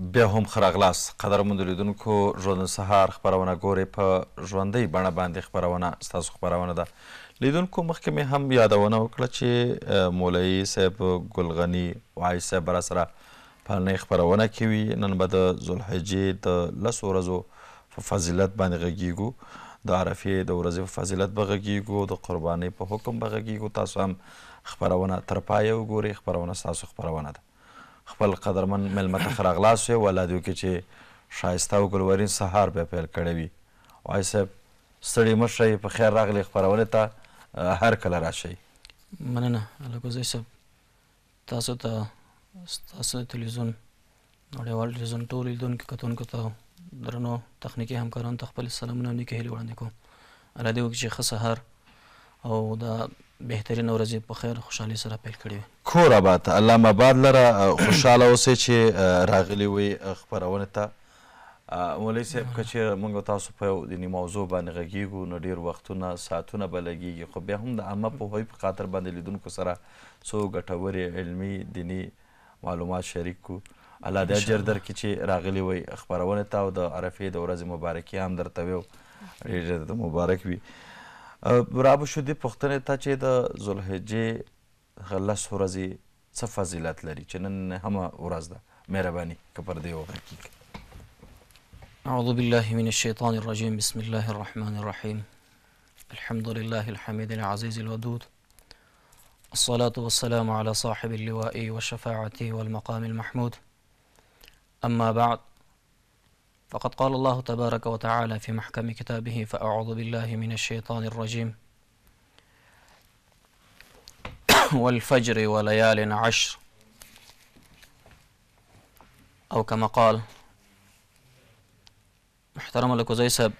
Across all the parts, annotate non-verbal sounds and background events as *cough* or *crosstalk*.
بیا هم ښه راغلاست قدرمنو لیدونکو ژوندون سهار خپرونه ګورئ په ژوندۍ بڼه باندې خپرونه ستاسو خپرونه ده لیدونکو مخکې مې هم یادونه وکړه چې مولوي صاحب ګلغني وایي صاحب را سره په نۍ خپرونه کې وي نن به د ذوالحجې د لسو ورځو په فضیلت باندې غږیږو د عرفې د ورځې په فضیلت به غږیږو د قربانۍ په حکم به غږیږو تاسو هم خپرونه تر پایه وګورئ خپرونه ستاسو خپرونه ده خپل قدرمن ملمه ته ښه راغلاست یو ولادیو کې چې شایسته او ګلورین سهار به پیل کړی وي وای صاحب ستړي مه شئ په خیر راغلي خپرونې ته هر کله راشئ مننه الګوزی صاحب تاسو ته ستاسو تلویزیون نړیوال ټلویزیون ټول لیدونکو کتونکو ته درنو تخنیکي همکارانو ته خپل سلامونه او نیکې هیلې وړاندې کوم الله دې وکړي چې ښه سهار او دا بهترین ورځې په خیر خوشحالي سره پیل کړې وي کور آباد علامه آباد لره خوشحاله اوسئ چې راغلي وي خپرونې ته مولوي صاحب که چېرې موږ تاسو په یو دیني موضوع باندې غږیږو نو ډېر وختونه ساعتونه به لګیږي خو بیا هم د عامه پوهوي په خاطر باندې لیدونکو سره څو ګټورې علمي دیني معلومات شریک کړو الله د اجر درکړي چې راغلي وي خپرونې ته او د عرفې د ورځې مبارکي هم درته ویو ډېر مبارک وي را به شو دې پوښتنې ته چې د ذوالحجې هغه لس ورځې څه فضیلت لري چې نن همه ورځ ده مهرباني که پر دې وغږیږي اعوذ بالله من الشیطان الرجیم بسم الله الرحمن الرحیم الحمد لله الحميد العزيز الودود الصلاة والسلام على صاحب اللواء وشفاعته والمقام المحمود أما بعد فقد قال الله تبارك وتعالى في محكم كتابه فأعوذ بالله من الشيطان الرجيم *coughs* والفجر وليال عشر أو كما قال محترم الکوزی صاحب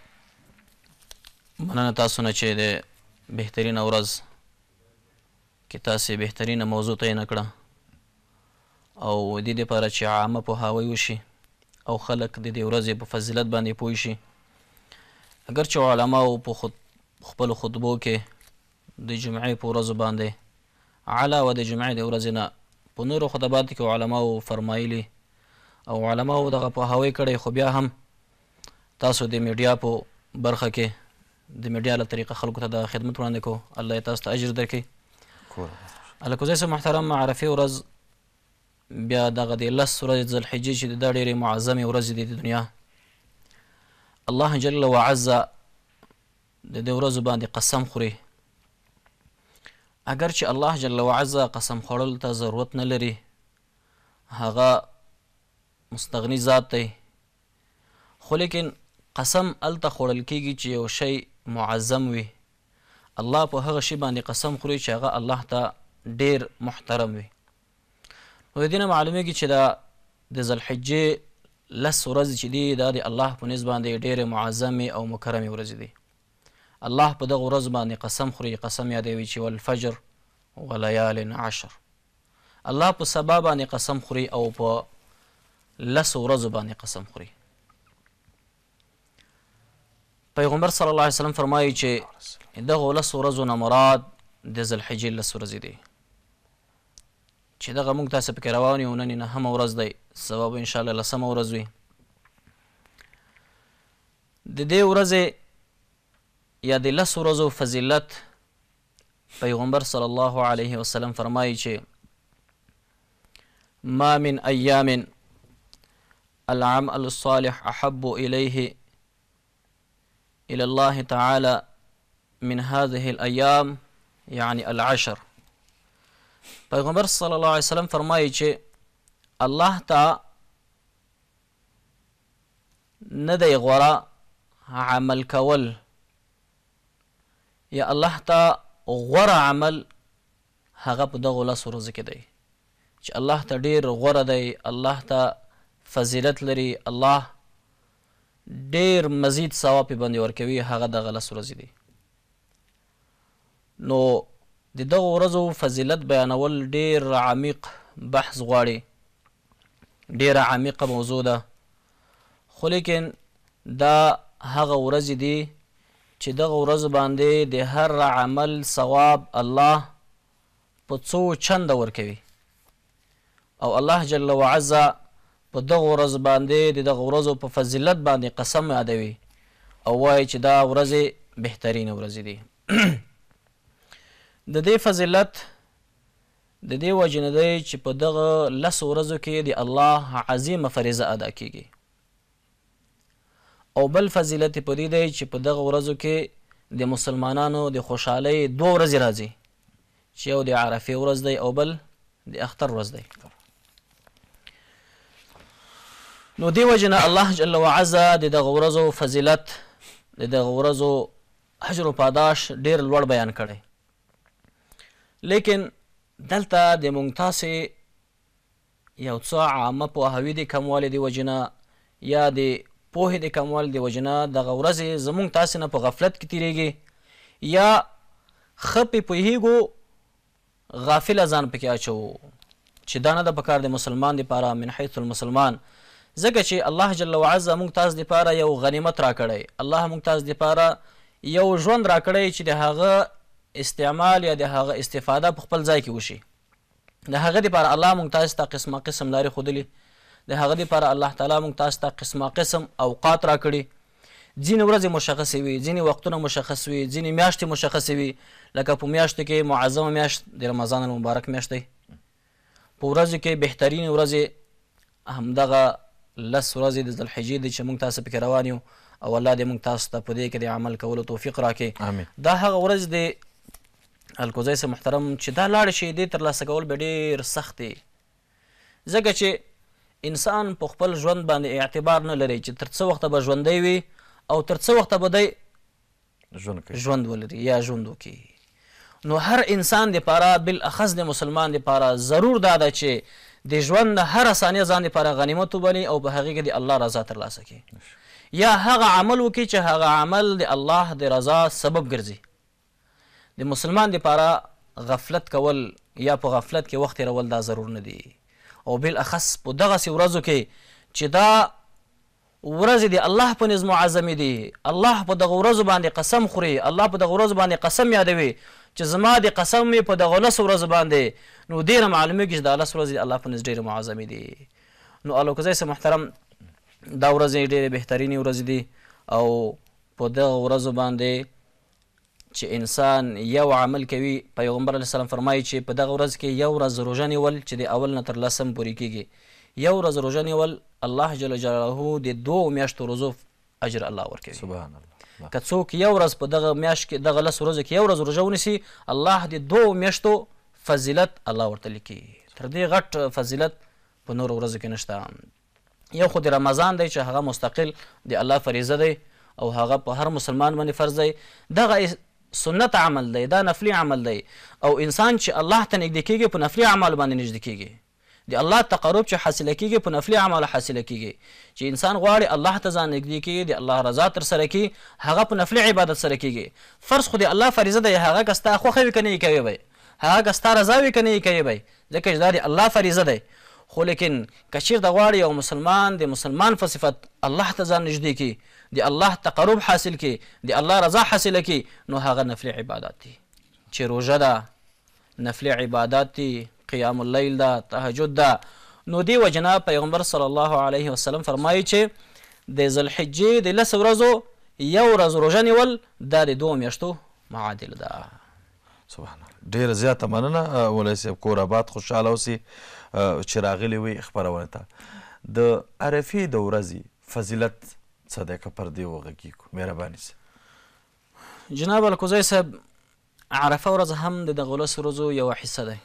مننه تاسو نه چې د بهترین ورځ کې تاسو بهترین موضوع ته نکړه او د دې لپاره چې عامه پوهاوی وشي او خلق د دې ورځې په فضیلت باندې پوه شي اگر چې علماو په خود خپل خطبو کې د جمعې په ورځ باندې علاوه د جمعې د ورځې نه په نورو خطباتو کې علماو فرمایلی او علماو دغه په هوای کړی خو بیا هم تاسو د میډیا په برخه کې د میډیا له طریقه خلکو ته د خدمت وړاندې کو الله تاسو ته اجر درکړي الکوزیس محترم معرفي ورځ بیا دغه د لس ورځې ذلحجې چې دا ډېرې معظمې ورځې دي د دنیا الله جل وعز د دې ورځو باندې قسم خوري اگر چې الله جل وعز قسم خوړل ته ضرورت نه لري هغه مستغنی ذات دی خو لیکن قسم هلته خوړل کیږي چې یو شی معظم وي الله په هغه شی باندې قسم خوري چې هغه الله ته ډیر محترم وي خو د دې نه معلومیږي چې دا د ذلحجې لس ورځې چې دي دا د الله په نسبت باندې ډېرې معظمې او مکرمې ورځې دي الله په دغه ورځ باندې قسم خوري قسم یادوي چې والفجر ولیال عشر الله په سبا باندې قسم خوري او په لس ورځو باندې قسم خوري پیغمبر صلی الله علیه وسلم فرمایي چې دغه لس ورځو نه مراد د ذلحجې لس ورځې دي چې دغه موږ تاسو پکې روان یو نن نه هم ورځ دی سبب ان شاء الله لسم ورځ وي د دې ورځې یا د لس ورځو فضیلت پیغمبر صلی الله علیه وسلم فرمایي چې ما من ایام العمل الصالح احب الیه الى الله تعالى من هذه الايام يعني العشر پیغمبر صلی الله علیه وسلم فرمایي چې الله ته نه دی غوره عمل کول یا الله ته غوره عمل هغه په دغه لس ورځو کې دی چې الله ته ډیر غوره دی الله ته فضیلت لري الله ډیر مزید ثواب باندې ورکوي هغه دغه لس ورځې دی نو د دغه ورځو فضیلت بیانول ډیر عمیق بحث غواړي ډیره عمیقه موضوع ده خو لیکن دا هغه ورځې دي چې دغه ورځ باندې د هر عمل ثواب الله په څو چنده ورکوي او الله جل وعز په دغه ورځ باندې د دغه ورځو په فضیلت باندې قسم یادوي او وایي چې دا ورځې بهترین ورځې دي *clears throat* د دې فضیلت د دې وجه نه دی چې په دغه لسو ورځو کې د الله عظیمه فریضه ادا کیږي او بل فضیلت په دې دی چې په دغه ورځو کې د مسلمانانو د خوشحالۍ دوه ورځې راځي چې یو د عرفې ورځ دی او بل د اختر ورځ دی نو دی وجنه الله جل وعز د دغه ورځو فضیلت د دغه ورځو اجر او پاداش ډیر لوړ بیان کړی لیکن دلته د مونږ تاسې یو څه عامه پوهاوي د کموالي د وجې نه یا د پوهې د کموالي د وجې نه دغه ورځې زمونږ تاسې نه په غفلت کې تیریږي یا ښه پې پوهېږو غافله ځان پکې اچوو چې دا نه د پکار د مسلمان دپاره من حیث المسلمان ځکه چې الله جل وعز مونږ تاسو دپاره یو غنیمت راکړی الله مونږ تاسو دپاره یو ژوند راکړی چې د هغه استعمال یا د هغه استفاده په خپل ځای کې وشي د هغه لپاره الله مونږ تاسو ته قسمه قسم لارې خودلی د هغه لپاره الله تعالی مونږ تاسو ته قسمه قسم اوقات راکړي ځینې ورځې مشخص وي ځینې وختونه مشخص وي ځینې میاشتې مشخص وي لکه په میاشتو کې معظمه میاشت د رمضان المبارک میاشت دی په ورځو کې بهترین ورځې همدغه لس ورځې د ذلحجې دی چې موږ تاسو پکې روان یو او الله دې موږ تاسو ته په دې کې د عمل کولو توفیق راکړي دا هغه ورځ د الکوزی سه محترم چې دا لاړ شي دې ترلاسه کول به ډېر سخت دی ځکه چې انسان په خپل ژوند باندې اعتبار نه لري چې تر څه وخته به ژوندی وي او تر څه وخته به دی ژوند ژوند ولري یا ژوند وکړي نو هر انسان دپاره بالاخص د مسلمان دپاره ضرور دا ده چې د ژوند هر ثانیه ځان دپاره غنیمت وبلي او په هغې کې د الله رضا ترلاسه کړي یا هغه عمل وکړي چې هغه عمل د الله د رضا سبب ګرځي د مسلمان لپاره غفلت کول یا په غفلت کې وخت تیرول دا ضرور نه دي او بل اخص په دغه سي ورځو کې چې دا ورځ دي الله په نظم عظم دي الله په دغه ورځ باندې قسم خوري الله په دغه ورځ باندې قسم یادوي چې زما د قسم می په دغه لس ورځ باندې نو ډیر معلومه کې چې دا لس ورځ الله په نظر ډیر معظم دي نو الله کوزای سه محترم دا ورځ ډیره بهترینی ورځ دي او په دغه ورځ باندې چې انسان یو عمل کوي پیغمبر علی السلام فرمایي چې په دغه ورځ کې یو ورځ روزه نیول چې د اول نه تر لسم پورې کیږي یو ورځ روزه نیول الله جل جلاله د دوه میاشتو روزو اجر الله ورکوي سبحان الله که څوک یو ورځ په دغه میاش کې دغه لس ورځو کې یو ورځ روژه ونیسي الله د دوو میاشتو فضیلت الله ورته لیکي تر دې غټ فضیلت په نورو ورځو کې نشته یو خو د رمضان دی چې هغه مستقل د الله فریضه دی او هغه په هر مسلمان باندې فرض دی دغه سنت عمل دی دا نفلی عمل دی او انسان چې الله ته نږدې کېږي په نفلی عمل باندې نږدې کېږي د الله تقرب چې حاصله کېږي په نفلی عمل حاصله کېږي چې انسان غواړي الله ته ځان نږدې کېږي د الله رضا تر سره کی هغه په نفلی عبادت سره کېږي فرض خو د الله فریضه دی هغه که ستا خوښه وي که نه کوي بی هغه که ستا رضا وي که نه کوي بی ځکه چې دا د الله فریضه دی خو لیکن که چېرته غواړي یو مسلمان د مسلمان په صفت الله ته ځان نږدې کړي د الله تقرب حاصل کې د الله رضا حاصل کې نو هغه نفل عبادت دي چې روژه ده نفل عبادت دي قیام اللیل ده تهجد ده نو دی وجنا پیغمبر صلی الله علیه وسلم فرمایي چې د ذوالحجې د لس ورځو یو ورځ روژه نیول دا د دوو میاشتو معادل ده سبحان الله ډیره زیاته مننه ولای صاحب کور آباد خوشاله اوسي چې راغلی وي خبرونه ته د عرفې د ورځې فضیلت صدیقه پردې وغږېږو مهربانې سه جناب الکوزی صاحب عرفه ورځ هم د دغه لسو ورځو یوه حصه دی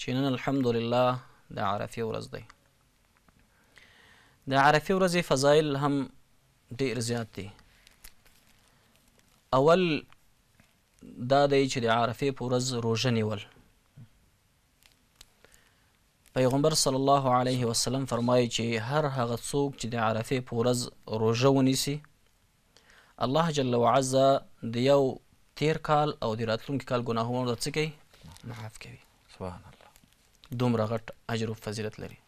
چې نن الحمدلله د عرفې ورځ دی د عرفې ورځې فضایل هم ډېر زیات دي اول دا دی چې د عرفې په ورځ روژه نیول پیغمبر صلی الله علیه وسلم فرمایي چې هر هغه څوک چې د عرفې په ورځ روژه ونیسي الله جل وعز د یو تیر کال او د راتلونکي کال ګناهونه د څه کوي معاف کوي سبحان الله دومره غټ اجر او فضیلت لري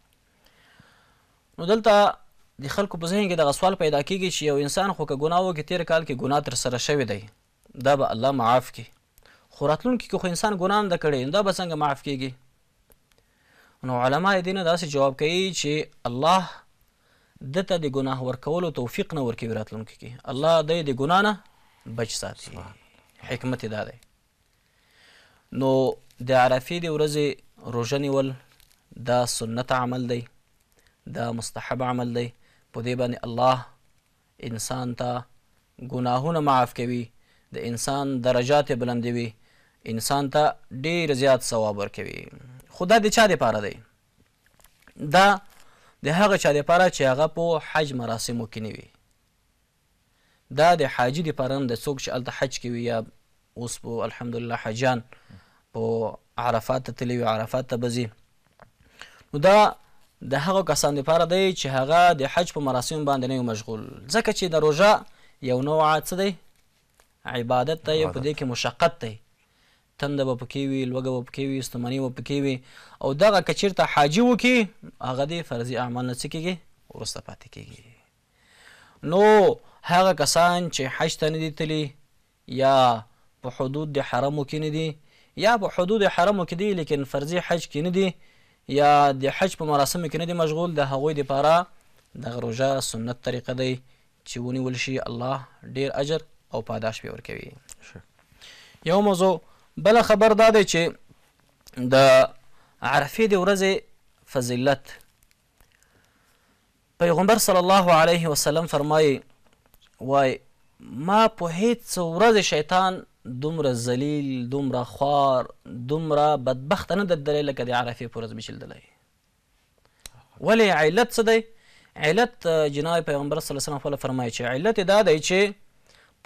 نو دلته د خلکو په ذهن کې دغه سوال پیدا کیږي چې یو انسان خو که ګناه وکړي تیر کال کې ګناه ترسره شوی دی دا به الله معاف کړي خو راتلونکي کې خو انسان ګناه نه ده کړې نو دا به څنګه معاف کیږي نو علما دینه داسې جواب کوي چې الله دته د ګناه ورکولو توفیق نه ورکوي راتلونکي کې الله د دې ګناه نه بچ ساتي حکمت دا دی نو د عرفې د ورځې روژه نیول دا سنت عمل دی دا مستحب عمل دی په دې باندې الله انسان ته ګناهونه معاف کوي د انسان درجات بلندوي انسان ته ډیر زیات ثواب ورکوي خدا د چا لپاره دی دا د هغه چا لپاره چې هغه په حج مراسمو کې نه وي دا د حاجي لپاره هم د څوک چې هلته حج کوي یا اوس په الحمدلله حجان په عرفات ته تللي وي عرفات ته به نو دا د هغو کسان لپاره دی چې هغه د حج په مراسم باندې نه مشغول ځکه چې د روژه یو نوعه څه دی عبادت دی په دې کې مشقت دی تنده به پکې وي لوګه به پکې وي ستمنې به پکې وي او دغه کچیرته حاجی وکي هغه دی فرضي اعمال نه څه کېږي ورسته پاتې کېږي نو هغه کسان چې حج ته نه دي تللي یا په حدود د حرمو کې نه دي یا په حدود حرمو کې دي لیکن فرضي حج کې نه دي یا د حج په مراسمو کې نه دي مشغول د هغوی دپاره دغه روژه سنت طریقه دی چې ونیول شي الله ډیر اجر او پاداش به ورکوي یو موضوع بل خبر دا دی چې د عرفې د ورځې فضیلت پیغمبر صلی الله علیه وسلم فرمایي وای ما په هیڅ ورځ شیطان دومره ذلیل دومره خوار دومره بدبخت نه ددلی لکه د عرفې په ورځ مې چلدلی ولې علت څه دی علت جناب پیغمبر صلی الله علیه وسلم فرمایي چې علت دا دی چې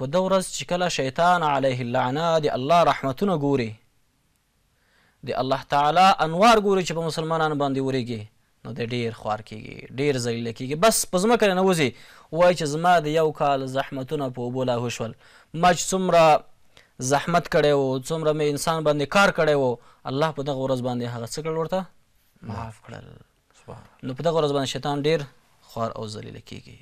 په د ورځ چې کله شیطان علیه اللعنه د الله رحمتونه ګوري د الله تعالی انوار ګوري چې په مسلمانانو باندې ورېږي نو د ډیر خوار کیږي ډیر ذلیله کیږي بس په ځمکه نه وځي وایي چې زما د یو کال زحمتونه په اوبو لاهو شول ما چې څومره زحمت کړی وو څومره مې انسان باندې کار کړی وو الله په دغه ورځ باندې هغه څه کړل ورته معاف کړل نو په دغه ورځ باندې شیطان ډیر خوار او ذلیله کیږي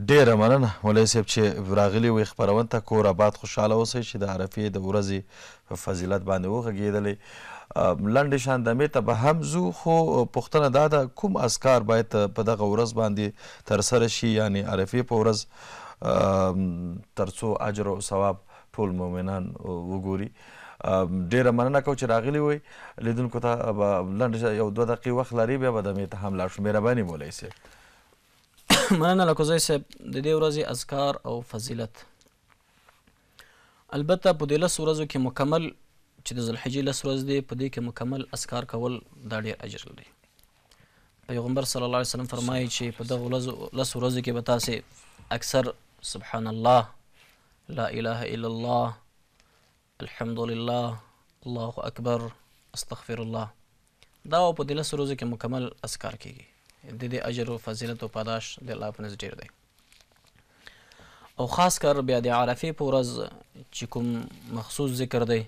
ډیره مننه مولوی صاحب چې راغلي وي خپرون ته کور آباد خوشحاله اوسئ چې د عرفې د ورځې په فضیلت باندې وغږېدلې لنډې شاندمې ته به هم ځو خو پوښتنه دا ده کوم اسکار باید په دغه ورځ باندې ترسره شي یعنی عرفې په ورځ تر څو اجر او ثواب ټول مؤمنان وګوري ډیره مننه کوم چې راغلي وي لیدونکو ته به لنډ یو دوه دقیقې وخت لري بیا به د مې ته هم لاړ شو مهرباني مولوی صاحب مننه له کوزی صاحب د دې ورځې اذکار او فضیلت البته په دې لس ورځو کې مکمل چې د ذوالحجې لس ورځ دی په دې کې مکمل اذکار کول دا ډېر اجر لري پیغمبر صلی الله علیه وسلم فرمایي چې په دغو لس ورځو کې به تاسې اکثر سبحان الله لا اله الا الله الحمد لله الله اکبر استغفر الله دا په دې لس ورځو کې مکمل اذکار کیږي د دې اجر او فضیلت او پاداش د الله په نزد ډیر دی او خاص کر بیا د عرفه په ورځ چې کوم مخصوص ذکر دی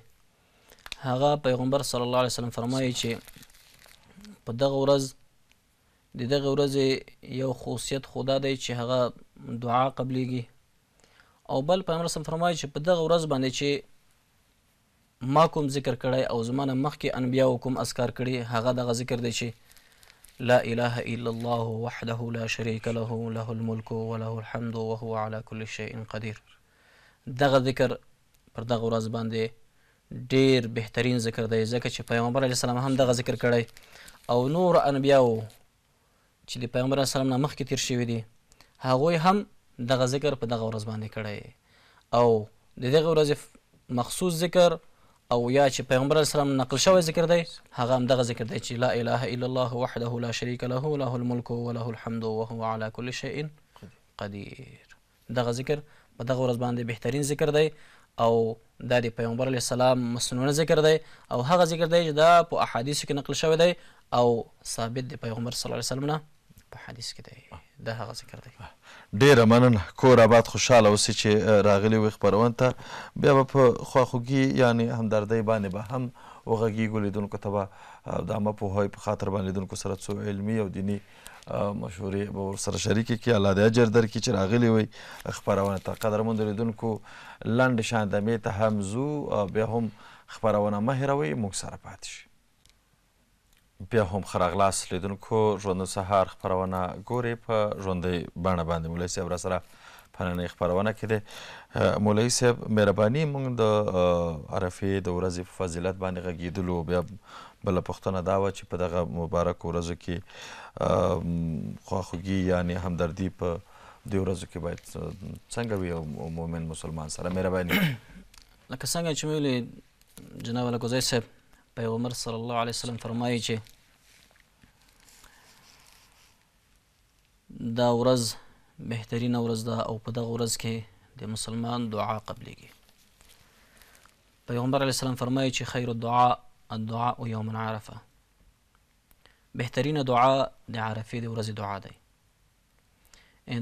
هغه پیغمبر صلی الله علیه وسلم فرمایي چې په دغه ورځ د دغه ورځې یو خصوصیت خدا دی چې هغه دعا قبليږي او بل پیغمبر سم فرمایي چې په دغه ورځ باندې چې ما کوم ذکر کړی او زمانه مخکې انبیا کوم اسکار کړي هغه دغه ذکر دی چې لا إله إلا الله وحده لا شريك له له الملك وله الحمد وهو على كل شيء قدير دغه ذکر پر دغه ورځ باندې ډیر بهترین ذکر دی ځکه چې پیغمبر علی السلام هم دغه ذکر کړی او نور انبیاو چې د پیغمبر علی السلام نه مخکې تیر شوي دي هغوی هم دغه ذکر په دغه ورځ باندې کړی او د دغه ورځې مخصوص ذکر او یا چې پیغمبر اسلام نقل شوی ذکر دی هغه هم دغه ذکر دی چې لا اله الا الله وحده لا شریک له له الملك وله الحمد وهو على كل شيء قدير دغه ذکر په دغه ورځ باندې بهترین ذکر دی او دا د پیغمبر علی السلام مسنونه ذکر دی او هغه ذکر دی چې دا په احادیثو کې نقل شوی دی او ثابت دی پیغمبر صلی الله علیه وسلم نه په حدیث کې دی دا هغه ذکر دی ډیره مننه کور آباد خوشحاله اوسئ چې راغلي وئ خپرون ته بیا به په خواخوږي یعنی همدردۍ باندې به هم وغږیږو لیدونکو ته به د عامه پوهاوي په خاطر باندې لیدونکو سره څو علمي او دیني مشورې به ورسره شریکې کړي الله دې اجر درکړي چې راغلي وئ خپرونه ته قدرمندو لیدونکو لنډې شاندمې ته هم ځو بیا هم خپرونه مه هیروئ موږ سره پاتې شئ بیا هم ښه راغلاست لیدونکو ژوندون سهار خپرونه ګورې په ژوندۍ بڼه باندې مولوي صاحب راسره په ننۍ خپرونه کې دی مولوي صاحب مهرباني موږ د عرفې د ورځې په فضیلت باندې غږېدلو بیا بله پوښتنه دا وه چې په دغه مبارک ورځو کې خواخوږي یعنی همدردي په دې ورځو کې باید څنګه وي یو مؤمن مسلمان سره مهرباني *coughs* لکه څنګه چې ویلې جناب الګوزی صاحب پیغمبر صلی الله علیه وسلم فرمایي چې دا ورځ بهترین ورځ ده او په دغه ورځ کې د مسلمان دعا قبليږي پیغمبر علیه السلام فرمایي چې خیر الدعاء الدعاء یوم عرفه بهترین دعا د عرفې د ورځې دعا دی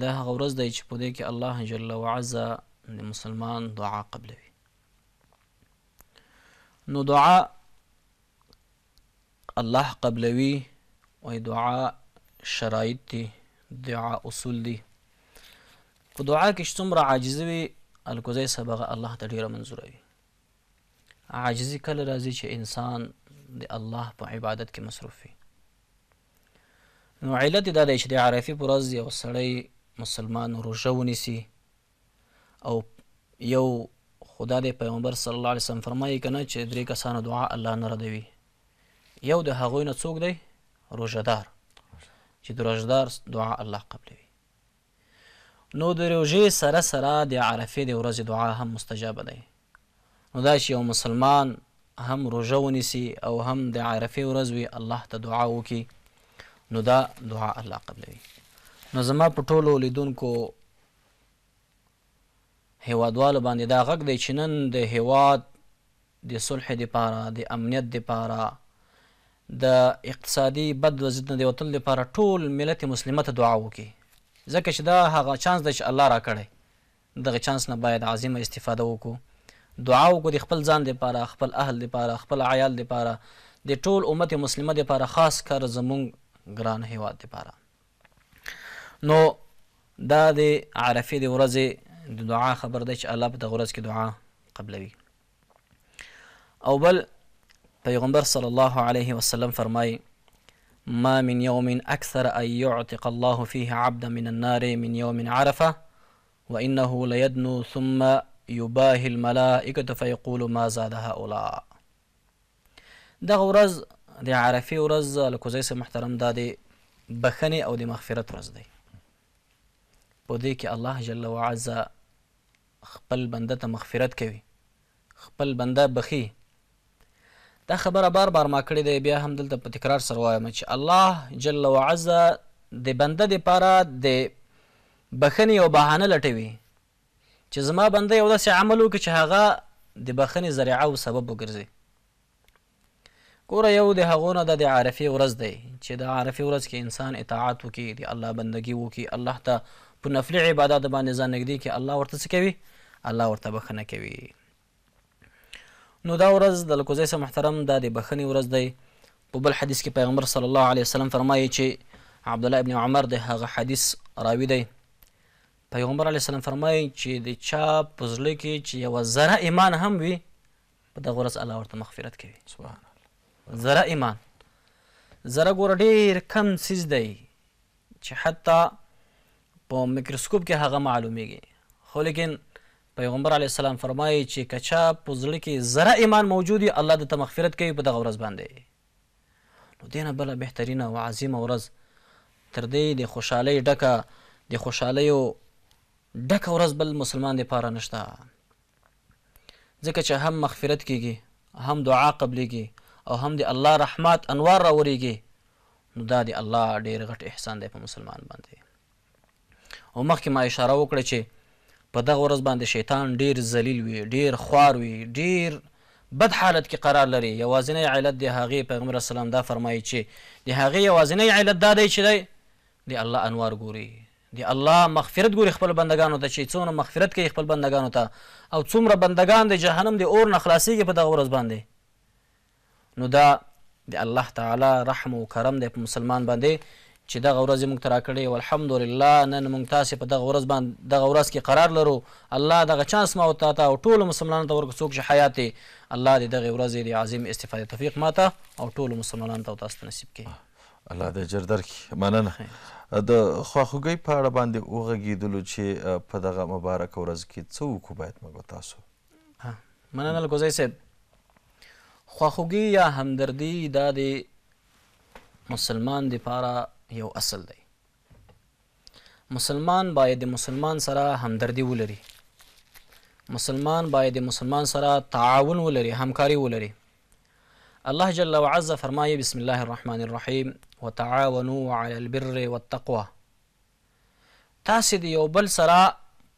دا هغه ورځ دی چې په دې کې الله جل وعزه د مسلمان دعا قبلوي نو دعا الله قبلوي وای دعا شرایط دي دعا اصول دي په دعا کې څومره عاجزي وي الکوزي سبغه الله ته ډیره منزور وي عاجزي کله راځي چې انسان د الله په عبادت کې مصروف وي نو علت دا د چې د عارفي پر ورځ یو سړی مسلمان روژه ونیسي او یو خدا د پیغمبر صلی الله علیه وسلم فرمایي کنه چې درې کسانو دعا الله نه ردوي یو د هغوی نه څوک دی روژهدار چې د روژهدار دعا الله قبلوي نو د روژې سره سره د عرفې د ورځې دعا هم مستجابه دی نو دا چې یو مسلمان هم روژه ونیسي او هم د عرفې ورځ وي الله ته دعا وکړي نو دا دعا الله قبلوي نو زما په ټولو لیدونکو هیوادوالو باندې دا غږ دی چې نن د هیواد د صلح دپاره د امنیت دپاره د اقتصادي بد وضعیت نه د وتلو لپاره ټول ملت مسلمه ته دعا وکړي ځکه چې دا هغه چانس دی چې الله راکړی دغه چانس نه باید عظیمه استفاده وکړو دعا وکړو د خپل ځان لپاره خپل اهل لپاره خپل عیال لپاره د ټول امت مسلمه لپاره خاص کار زمونږ ګران هیواد لپاره نو دا د عرفې د ورځې د دعا خبر دی چې الله په دغه ورځ کې دعا قبلوي او بل پیغمبر صلی الله علیه وسلم فرمای ما من یوم اکثر ان یعتق الله فيه عبدا من النار من یوم عرفه وانه ليدنو ثم يباهي الملائکه فيقول ما زاد هؤلاء دا غرز د عرفی ورځ لکه محترم دا دی بخنی او دی مغفرت ورځ دی په دې کې الله جل وعز خپل بنده ته مغفرت کوي خپل بنده بخي دا خبره بار بار ما کړې ده بیا هم دلته په تکرار سره وایم چې الله جل وعز د بنده د پاره د بخنې او بهانه لټوي چې زما بنده یو داسې عمل وکړي چې هغه د بخنې ذریعه او سبب وګرځي ګوره یو د هغو نه د عارفې ورځ دی چې د عارفې ورځ کې انسان اطاعت وکړي د الله بندګي وکړي الله ته په نفلي عبادت باندې ځان نږدې کړي الله ورته څه کوي الله ورته بخنه کوي نو دا ورځ د لکوزی سه محترم دا د بخنې ورځ دی په بل حدیث کې پیغمبر صلی الله علیه وسلم فرمایي چې عبد الله ابن عمر د هغه حدیث راوی دی پیغمبر علیه السلام فرمایي چې د چا په زړه کې چې یوه ذره ایمان هم وي په دغه ورځ الله ورته مغفرت کوي سبحان الله ذره ایمان ذره ګوره ډېر کم څیز دی چې حتی په میکروسکوپ کې هغه معلومیږي خو لیکن پیغمبر علی السلام فرمایي چې کچا په زړه کې ذره ایمان موجود وي الله د مغفرت کوي په دغه ورځ باندې نو دینه بل بهترینه او عظیمه ورځ تر دې د خوشحالۍ ډکه د خوشحالیو ډکه ورځ بل مسلمان لپاره نشته ځکه چې هم مغفرت کیږي هم دعا قبليږي او هم د الله رحمت انوار راوريږي نو دا د الله ډیر غټ احسان دی په مسلمان باندې او مخکې ما اشاره وکړه چې په دغه ورځ باندې شیطان ډیر ذلیل وي ډیر خوار وي ډیر بد حالت کې قرار لري یوازینی علت د هغې پیغمبر اسلام دا فرمایي چې د هغې یوازینی علت دا دی چې دی د الله انوار ګوري د الله مغفرت ګوري خپل بندگانو ته چې څونه مغفرت کوي خپل بندگانو ته او څومره بندگان د جهنم د اور نه خلاصېږي په دغه ورځ باندې نو دا د الله تعالی رحم او کرم دی په مسلمان باندې چې دغه ورځ موږ ترا کړې والحمدلله نن موږ تاسو په دغه ورځ باندې دغه ورځ کې قرار لرو الله دغه چانس ما او تا ته او ټول مسلمانانو ته ورکو څوک چې حیات الله دې دغه ورځ دې عظیم استفاده توفیق ماته او ټول مسلمانانو ته تاسو نصیب کړي الله دې اجر درکړي مننه د خواخوږۍ په اړه باندې وغږېدلو چې په دغه مبارک ورځ کې څه وکړو باید موږ تاسو مننه لګوزی صاحب خواخوږي یا همدردي دا د مسلمان دپاره یو اصل دی مسلمان باید د مسلمان سره همدردی ولري مسلمان باید د مسلمان سره تعاون ولري همکاري ولري الله جل وعز فرمایي بسم الله الرحمن الرحیم وتعاونوا على البر والتقوى تاسو د یو بل سره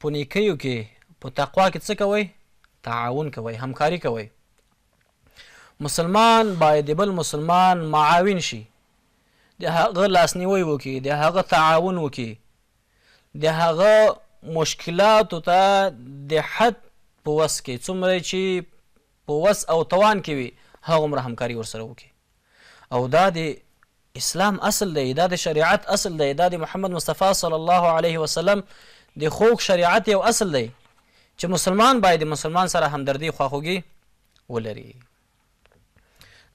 په نیکیو کې په تقوا کې څه کوئ تعاون کوئ همکاري کوئ مسلمان باید بل مسلمان معاون شي د هغه لاسنیوي وکي د هغه تعاون وکي د هغه مشکلات ته د حد په وس کې څومره چې په وس او توان کې وي هغه مر همکاري ورسره وکي او دا د اسلام اصل دی دا د شریعت اصل دی دا د محمد مصطفی صلی الله علیه وسلم د خوک شریعت یو اصل دی چې مسلمان باید مسلمان سره همدردی خواخوږي ولري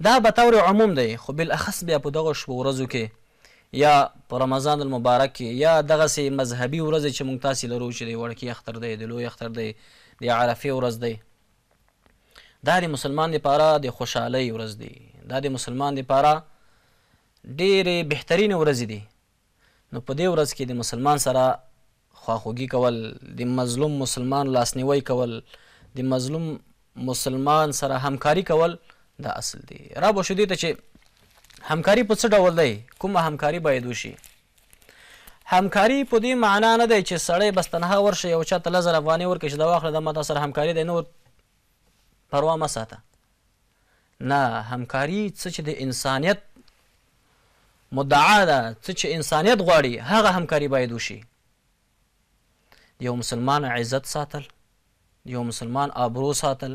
دا به طور عموم دی خو بالاخص بیا په دغه شپو ورځو کې یا په رمضان المبارک کې یا دغسې مذهبي ورځې چې موږ تاسې لرو چې د وړکي اختر دی د لوی اختر دی د عرفې ورځ دی دا د مسلمان لپاره د خوشحالۍ ورځ دی دا د مسلمان لپاره ډېرې بهترین ورځې دي نو په دې ورځ کې د مسلمان سره خواخوږي کول د مظلوم مسلمان لاسنیوي کول د مظلوم مسلمان سره همکاري کول دا اصل دی را به شو دې ته چې همکاري په څه ډول دی کومه همکاري باید وشي همکاري په دې معنا نه دی چې سړی بس تنها ورشي او چاته لزر افغانۍ ورکړي چې دا واخله دا ما تا سره همکاري دی نور پروا مه ساته نه همکاري څه چې د انسانیت مدعا ده څه چې انسانیت غواړي هغه همکاري باید وشي یو مسلمان عزت ساتل یو مسلمان آبرو ساتل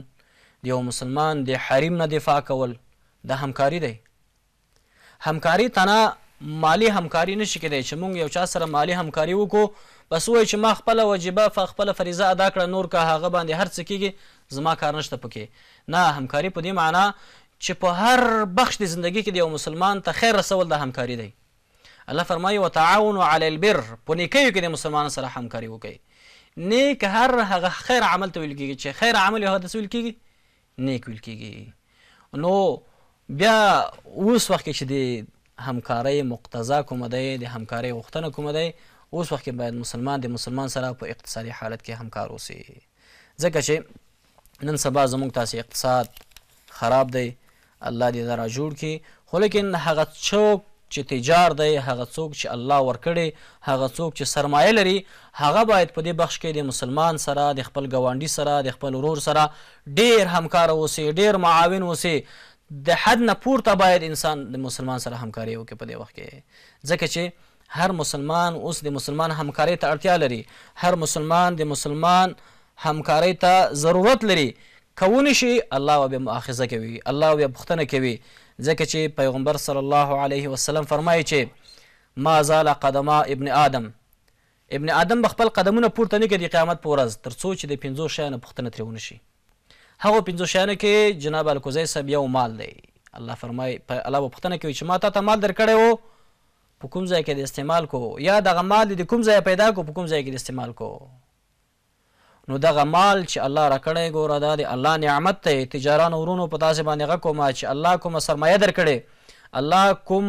د یو مسلمان د حریم نه دفاع کول د همکاری دی همکاری تنه مالی همکاری نشي کېدی چې مونږ یو چا سره مالی همکاری وکړو بس وایي چې ما خپله وجیبه خپله فریضه ادا کړه نور که هغه باندې هر څه کېږي زما کار نشته پکې نه همکاری په دې معنا چې په هر بخش د زندگی کې د یو مسلمان ته خیر رسول د همکاری دی الله فرمایي وتعاون علی البر په نیکیو کې د مسلمان سره همکاری وکړئ نیک هر هغه خیر عمل ته ویل کېږي چې خیر عمل یې هغه ته ویل کېږي نیک ویل کیږي نو بیا اوس وخت کې چې د همکارۍ مقتضا کوم دی د همکارۍ غوښتنه کوم دی اوس وخت کې باید مسلمان د مسلمان سره په اقتصادي حالت کې همکار اوسي ځکه چې نن سبا زموږ تاسې اقتصاد خراب دی الله دې دا را جوړ کړي خو لیکن هغه څوک چې تجار دی هغه څوک چې الله ورکړي هغه څوک چې سرمایه لري هغه باید په دې بخش کې د مسلمان سره د خپل ګاونډي سره د خپل ورور سره ډیر همکار اوسي ډیر معاون اوسي د حد نه پورته باید انسان د مسلمان سره همکاري وکړي په دې وخت کې ځکه چې هر مسلمان اوس د مسلمان همکارۍ ته اړتیا لري هر مسلمان د مسلمان همکارۍ ته ضرورت لري که ونشي الله به مؤاخذه کوي الله به پوښتنه کوي ځکه چې پیغمبر صلی الله علیه وسلم فرمایي چې ما زال قدما ابن آدم ابن آدم به خپل قدمونه پورته نه کړي قیامت په ورځ تر څو چې د پنځو شیانو پوښتنه ترې ونه شي هغو پنځو شیانو کې جناب الکوزی صاحب یو مال دی الله فرمایي الله به پوښتنه کوي چې ما تا ته مال درکړی و په کوم ځای کې د استعمال کو یا دغه مال د کوم ځای پیدا کو په کوم ځای کې د استعمال کو نو دغه مال چې الله را کړی ګوره دا د الله نعمت ته تجارانو ورونو په تاسې باندې غږ کوم چې الله کومه سرمایه درکړې الله کوم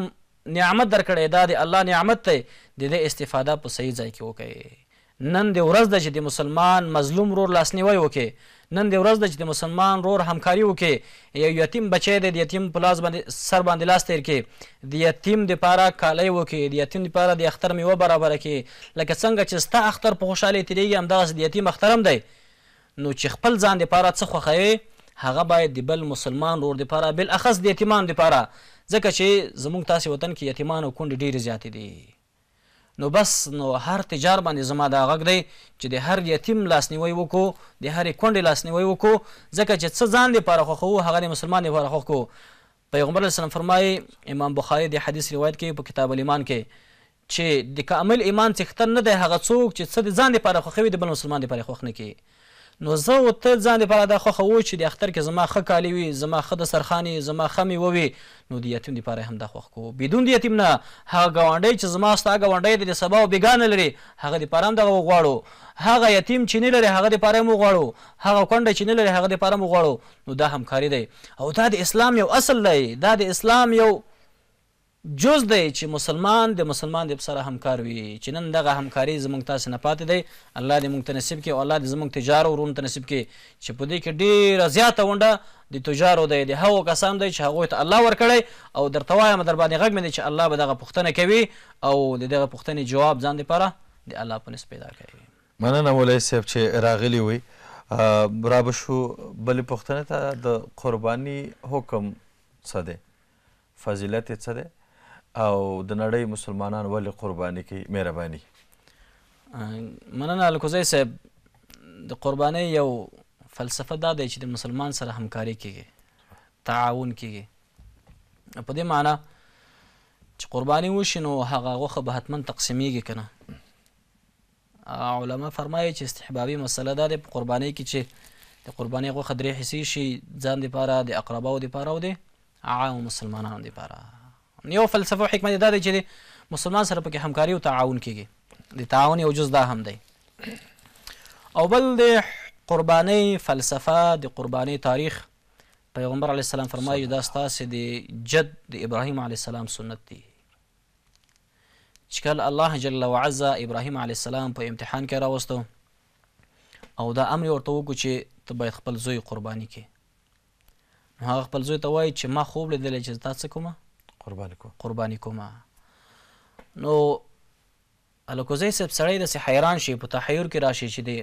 نعمت درکړې دا د الله نعمت ته د دې استفاده په صحیح ځای کې وکړئ نن د ورځ د چې د مسلمان مظلوم رور لاسنیوي وکړي نن د ورځ د چې د مسلمان رور همکاري وکړي یو یتیم بچی دی د یتیم په لاس باندې سر باندې لاس تیر کړي د یتیم دپاره کالی وکړي د یتیم دپاره د اختر میوه برابره کړي لکه څنګه چې ستا اختر په خوشحالۍ تېرېږي همدغسې د یتیم اختر هم دی نو چې خپل ځان دپاره څه خوښوې هغه باید د بل مسلمان رور دپاره بالاخص د یتیمانو دپاره ځکه چې زموږ تاسې وطن کې یتیمان او کونډې ډېرې زیاتې دي نو بس نو هر تجار باندې زما دا غږ دی چې د هر یتیم لاسنیوي وکړو د هرې کونډې لاسنیوي وکړو ځکه چې څه ځان لپاره خوښوو هغه د مسلمان لپاره خوښ کړو پیغمبر علیه السلام فرمایي امام بخاري د حدیث روایت کوي په کتاب الایمان کې چې د کامل ایمان څښتن نه دی هغه څوک چې څه د ځان لپاره خوښوي د بل مسلمان لپاره خوښ نه کوي نو زه او ته ځان لپاره دا خوښه و چې د اختر کې زما ښه کالي وي زما ښه دسترخوانې زما ښه میوه وي نو د یتیم لپاره هم دا خوښ کوو بدون د یتیم نه هغه ګاونډی چې زما ستا ګاونډی دی د سبا او بېګانه لري هغه دپاره هم دغه وغواړو هغه یتیم چې نه لري هغه دپاره هم وغواړو هغه کونډه چې نه لري هغه دپاره هم وغواړو نو دا همکاري دی او دا د اسلام یو اصل دی دا د اسلام یو جز دی چې مسلمان د مسلمان د سره همکار وي چې نن دغه همکاري زموږ تاسې نه پاتې دی الله دې موږ ته نصیب کړي او الله دې زموږ تجارو ورونو ته نصیب کړي چې په دې کې ډېره زیاته ونډه د تجارو دی د هغو کسانو دی چې هغوی ته الله ورکړی او درته وایم در باندې غږ مې دی چې الله به دغه پوښتنه کوي او د دغه پوښتنې جواب ځان دپاره د الله په نس پیدا کوي مننه مولای صاحب چې راغلی وي را به شو بلې پوښتنې ته د قرباني حکم څه دی فضیلت یې څه دی او د نړۍ مسلمانان ولې قرباني کوي مهرباني مننه الکوزی صاحب د قربانۍ یو فلسفه دا دی چې د مسلمان سره همکاري کیږي تعاون کیږي په دې معنی چې قرباني وشي نو هغه غوښه به حتما تقسیمیږي که علما فرمایي چې استحبابي مسله دا د قرباني کې چې د قرباني غوښه درې حصې شي ځان دپاره د اقرباو دپاره او د عام مسلمانانو دپاره یو فلسفه او حکمت دا دی چې مسلمان سره پکې همکاري او تعاون کیږي د تعاون یو جز دا هم دی او بل د قرباني فلسفه د قرباني تاریخ پیغمبر علی السلام فرمایي دا ستاسو د جد د ابراهیم علی السلام سنت دی چې کله الله جل وعز ابراهیم علی السلام په امتحان کې راوستو او دا امر ورته وکړو چې ته باید خپل زوی قرباني کړې نو هغه خپل زوی ته وایي چې ما خوب لیدلی چې تا څه کومه قرباني کوم قرباني کوم نو الکوزی صاحب سړی د حیران شي په تحیر کې راشي چې دی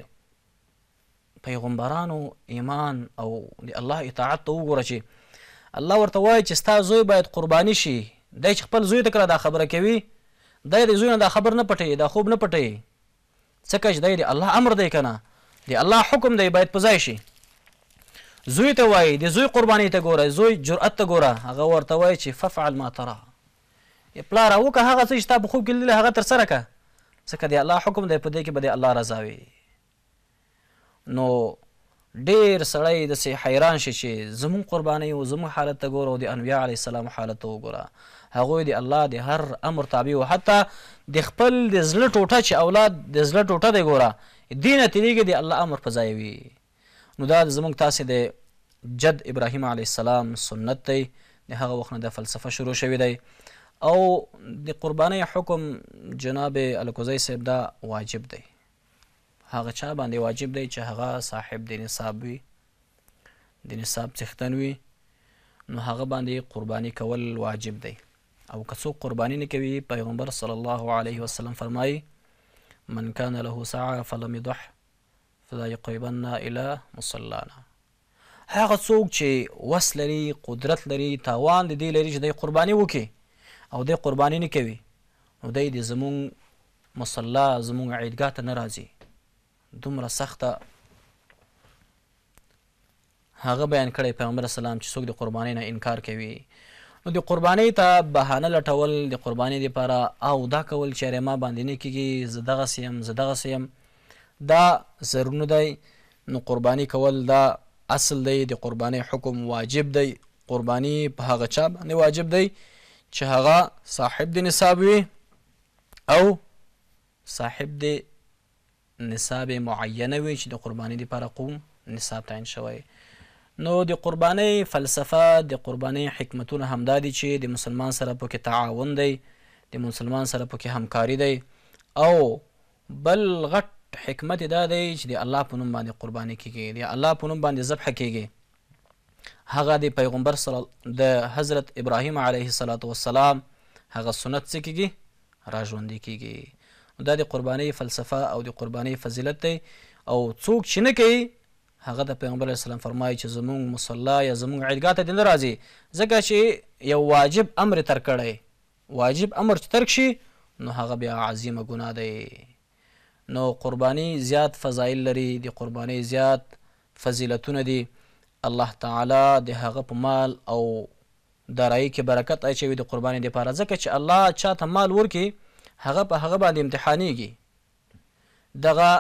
پیغمبرانو ایمان او د الله اطاعت ته وګوره چې الله ورته وایي چې ستا زوی باید قرباني شي دی چې خپل زوی ته دا خبره کوي دی د زوی نه دا خبر نه پټوي دا خوب نه پټوي څکه چې دی د الله امر دی که نه د الله حکم دی باید په ځای شي زوی ته وایي د زوی قرباني ته ګوره زوی جرأت ته ګوره هغه ورته وایي چې ففعل ما ترى پلاره وکړه هغه څه چې تا په خوب کې لیدلی هغه ترسره کړه ځکه د الله حکم دی په دې کې به د الله رضا وي نو ډیر سړی داسې حیران شي چې زمون قرباني او زمون حالت ته ګوره او د انبیا علیه السلام حالت ته وګوره هغوی د الله د هر امر تابع و حتی د خپل د زړه ټوټه چې اولاد د زړه ټوټه دی ګوره دې نه تېرېږي د الله امر په ځای وي نو دا زموږ تاسې د جد ابراهیم علیه السلام سنت دی د هغه وخت نه د فلسفه شروع شوی دی او د قربانۍ حکم جناب الکوزی صاحب دا واجب دی هغه چا باندې واجب دی چې هغه صاحب د نصاب وي د نصاب څښتن وي نو هغه باندې قرباني کول واجب دی او که څوک قرباني نه کوي پیغمبر صلی الله علیه وسلم فرمایي من کان له ساعه فلم یضح فلا يقربن الى مصلانا هغه څوک چې وس لري قدرت لري توان د دې لري چې د قرباني وکي او د قرباني نه کوي نو د دې زمون مصلا زمون عیدګاه ته ناراضي دومره سخته هغه بیان کړی پیغمبر اسلام چې څوک د قرباني نه انکار کوي نو د قرباني ته بهانه لټول د قرباني لپاره او دا کول چې ما باندې نه کیږي زه دغه سیم زه دغه سیم دا زرونه دی نو قربانی کول دا اصل دی د قربانی حکم واجب دی قربانی په هغه چا باندې واجب دی چې هغه صاحب د نصاب وي او صاحب د نصاب معینه وي چې د قربانی لپاره قوم نصاب تعین شوی نو د قربانی فلسفه د قربانی حکمتونه همدا دي چې د مسلمان سره په کې تعاون دی د مسلمان سره په کې همکاري دی او بل غټ حکمت دا دی چې د الله په نوم باندې قرباني کیږي د الله په نوم باندې ذبح کیږي هغه د پیغمبر صلی د حضرت ابراهیم علیه الصلاۃ والسلام هغه سنت څه کیږي را ژوندي کیږي دا د قرباني فلسفه او د قرباني فضیلت دی او څوک چې نه کوي هغه د پیغمبر علیه السلام فرمایي چې زمونږ مصلا یا زمونږ عیدګاه ته نه راځي ځکه چې یو واجب امر تر کړی واجب امر چې ترک شي نو هغه بیا عظیمه ګناه دی نو قربانی زیات فضایل لري د قربانی زیات فضیلتونه دي الله تعالی د هغه په مال او دارایی کې برکت اچوي د قربانی لپاره ځکه چې الله چاته مال ورکي هغه په هغه باندې امتحانیږي دغه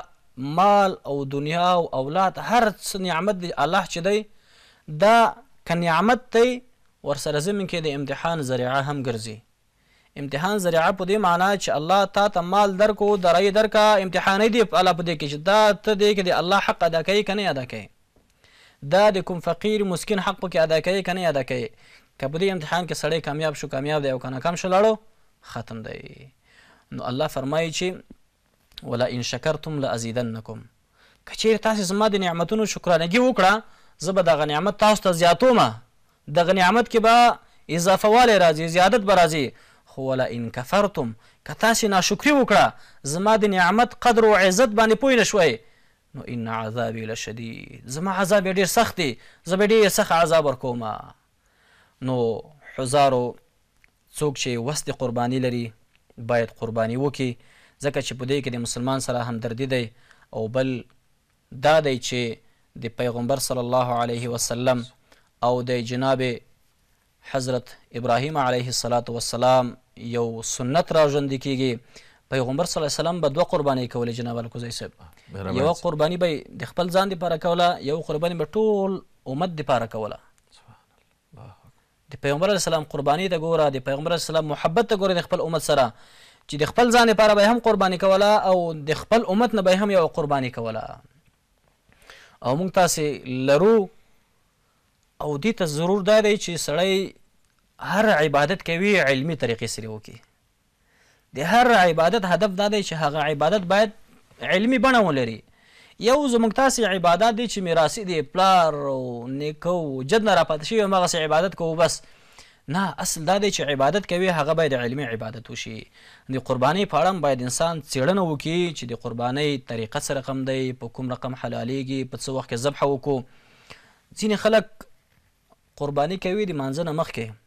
مال او دنیا او اولاد هر څه نعمت دی الله چې دی دا که نعمت دی ورسره زمین کې د امتحان ذریعه هم ګرځي امتحان ذریعہ په دې معنی چې الله تا ته مال درکو درې درکا امتحان دی الله په دې کې چې دا ته دې کې دی الله حق ادا کوي کنه ادا کوي دا د کوم فقیر مسكين حق کې ادا کوي کنه ادا کوي کبه دې امتحان کې سړی کامیاب شو کامیاب دی او کنه کم شلاړو ختم دی نو الله فرمایي چې ولا ان شکرتم لازيدنکم کچیر تاسو زما د نعمتونو شکرانګي وکړه زه به دغه نعمت تاسو ته زیاتوم دغه نعمت کې به اضافه والی راځي زیادت به راځي خو ولا ان کفرتم که تاسې ناشکري وکړه زما د نعمت قدر او عزت باندې پوه نه شوئ نو ان عذابي لشدید زما عذاب یې ډېر سخت دی زه به ډېر سخت عذاب ورکوم نو حزارو څوک چې وس د قرباني لري باید قرباني وکړي ځکه چې په دې کې د مسلمان سره همدردي دی او بل دا دی چې د پیغمبر صلی الله علیه وسلم او د جناب حضرت ابراهیم علیه الصلاۃ والسلام یو سنت را ژوندي کیږي پیغمبر صلی الله علیه وسلم به دوه قربانی کولې جناب الکوزی صاحب یو قربانی به د خپل ځان لپاره کوله یو قربانی به ټول امت لپاره کوله د پیغمبر علیه السلام قربانی ته ګوره د پیغمبر علیه السلام محبت ته ګوره د خپل امت سره چې د خپل ځان لپاره به هم قربانی کوله او د خپل امت نه به هم یو قربانی کوله او موږ تاسې لرو او دې ته ضرور دا دی چې سړی هر عبادت کوي علمی طریقې سره وکي د هر عبادت هدف دا دی چې هغه عبادت باید علمی بڼه ولري یو زمونږ تاسې عبادت دی چې میراثي دی پلار او نیکه او جد نه راپاتې شوي هماغسې عبادت کوو بس نه اصل دا دی چې عبادت کوي هغه باید علمی عبادت وشي د قربانۍ په اړه باید انسان څېړنه وکړي چې د قربانۍ طریقه څه رقم دی په کوم رقم حلالېږي په څه وخت کې ذبحه وکړو ځینې خلک قرباني کوي د مانځه نه مخکې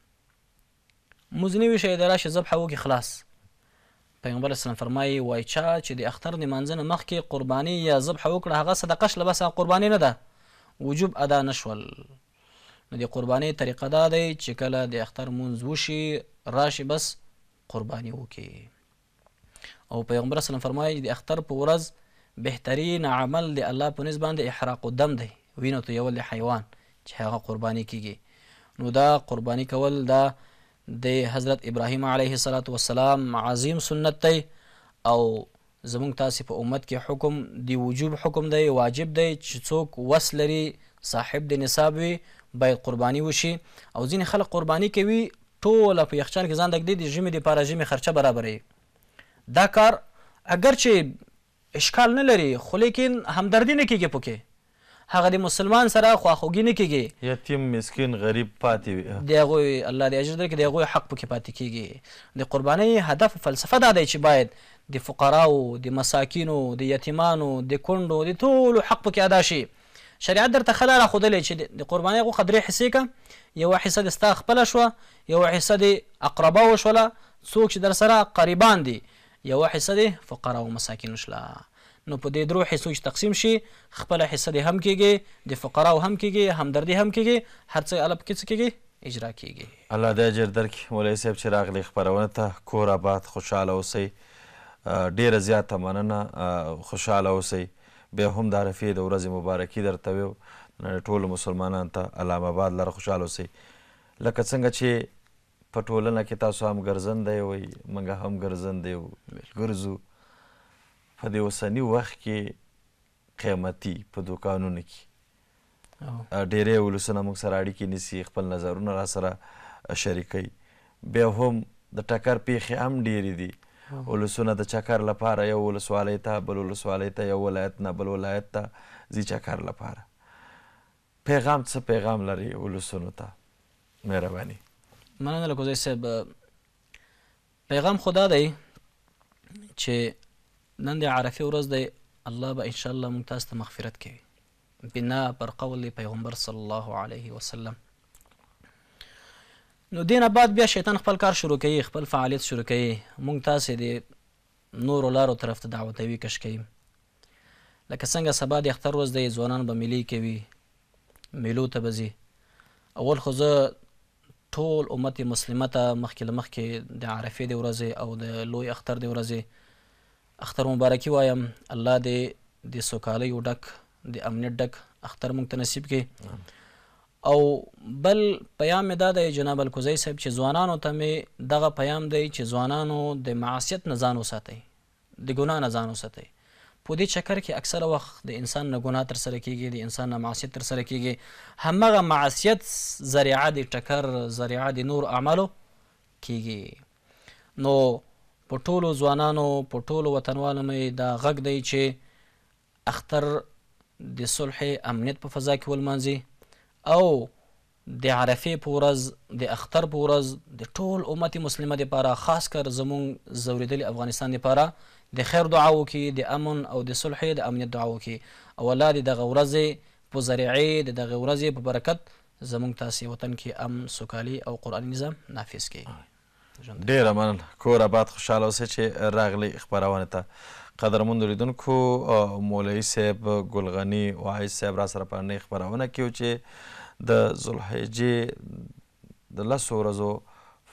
مزنی وي شي دراشه ذبح وکي خلاص پیغمبر اسلام فرمایي وای چا چې د اختر نمانځنه مخکې قرباني یا ذبح وکړه هغه صدقه شله بس قرباني نه ده وجوب ادا نشول نو د قرباني طریقه دا دی چې کله د اختر مونځ وشي راشي بس قرباني وکړي او پیغمبر اسلام فرمایي د اختر په ورځ بهترین عمل د الله په نسبت باندې احراق الدم دی وینو تویول د حیوان چې هغه قرباني کیږي نو دا قرباني کول دا د حضرت ابراهیم علیه الصلاۃ والسلام عظیم سنت دی او زمونږ تاسې په امت کې حکم دی وجوب حکم دی واجب دی چې څوک وس لري صاحب د نصاب وي باید قرباني وشي او ځین خلک قرباني کوي ټوله په یخچال کې ځان دګدي د ژمي لپاره ژمي خرچه برابرې دا کار اگر چې اشکال نه لري خو لیکن همدردي نه کیږي پکې هغه د مسلمان سره خواخوږي نه کیږي یتیم مسکین غریب پاتې وي د هغوی الله دې اجر درکړي د هغوی حق پکې پاتې کیږي د قربانۍ هدف فلسفه دا دی چې باید د فقراو د مساکینو د یتیمانو د کونډو د ټولو حق پکې ادا شي شریعت درته خلا را خودلی چې د قربانۍ غوښه درې حصې که یوه حصه د ستا خپله شوه یوه حصه د اقرباو شوله څوک چې در سره قریبان دي یوه حصه د فقراو مساکینو شله نو په دې درو حصو چې تقسیم شي خپل حصه دې هم کیږي د فقراو هم کیږي همدردي هم کیږي هر څه الب کې څه کیږي اجرا کیږي الله دې اجر درکړي مولوي صاحب چې راغلی خپرونه ته کور آباد خوشحاله اوسئ ډیره زیاته مننه خوشحاله اوسئ بیا هم د عرفې د ورځې مبارکي درته ویو ټولو مسلمانانو ته علامه آباد لره خوشحاله اوسئ لکه څنګه چې په ټولنه کې تاسو هم ګرځنده وي موږ هم ګرځنده یو ګرځو په دې اوسنی وخت کې قیمتي په دوکانونو کې ډیرې ولسونه موږ سره اړیکې نیسي خپل نظرونه را سره شریکوي بیا هم د ټکر پیښې هم ډیرې دي ولسونه د چکر لپاره یو ولسوالۍ ته بل ولسوالۍ ته یو ولایت نه بل ولایت ته ځي چکر لپاره پیغام څه پیغام لري ولسونو ته مهرباني مننه لکوزی صاحب پیغام خدا دی چې نن د عرفه ورځ دی الله به ان شاء الله مونږ تاسو ته مغفرت کوي بنا پر قول پیغمبر صلی الله علیه وسلم نو دینه بعد بیا شیطان خپل کار شروع کوي خپل فعالیت شروع کوي مونږ تاسو د نور لارو طرف ته دعوتوي کش کوي لکه څنګه سبا د اختر ورځ دی ځوانان به ملي کوي میلو ته بزي اول خو زه ټول امت مسلمه ته مخکې لمخکې د عرفې د ورځې او د لوی اختر د ورځې اختر مبارکي وایم الله دې د سوکالۍ ډک د امنیت ډک اختر موږ ته نصیب کړي او بل پیام دا دی جناب الکوزی صاحب چې ځوانانو ته مې دغه پیام دی چې ځوانانو د معاصیت نه ځان وساتئ د ګناه نه ځان وساتئ په دې چکر کې اکثره وخت د انسان نه ګناه ترسره کیږي د انسان نه معاصیت ترسره کیږي همغه معاصیت ذریعه د ټکر ذریعه د نور اعمالو کیږي نو په ټولو ځوانانو په ټولو وطنوالو دا غږ دی چې اختر د صلح امنیت په فضا کې ولمانځي او د عرفې په ورځ د اختر په ورځ د ټول امت مسلمه لپاره خاص کر زموږ زوریدلي افغانستان لپاره د خیر دعا وکړي د امن او د صلح د امنیت دعا وکړي او الله دې دغه ورځې په ذریعې د دغه ورځې په برکت زموږ تاسې وطن کې امن سوکالي او قرآني نظام نافظ کړي ډیره مننه کور آباد خوشحاله اوسئ چې راغلی خپرونې ته قدرمن لیدونکو مولوي صاحب ګلغني واعظ صاحب را سره په نۍ خپرونه کې و چې د ذوالحجې د لسو ورځو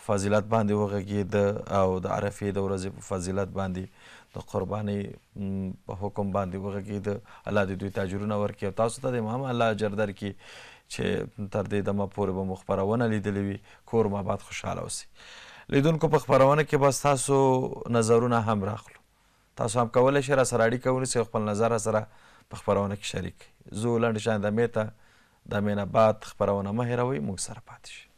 فضیلت باندې وغږېد او د عرفې د ورځې په فضیلت باندې د قربانۍ په حکم باندې وغږېد الله دې دوی ته اجرونه ورکړي او تاسو ته د امام الله اجر درکړي چې تر دې دمه پورې به مو خپرونه لیدلې وي کور ماباد خوشحاله اوسئ لیدونکو په خبرونه کې بس تاسو نظرونه هم راخلو تاسو هم کولی شئ را سره اړیکه ونیسئ خپل نظر را سره په خپرونه کې شریک زه لنډ شان د مې ته د مینه بعد خپرونه مه هیروئ موږ سره پاتې شئ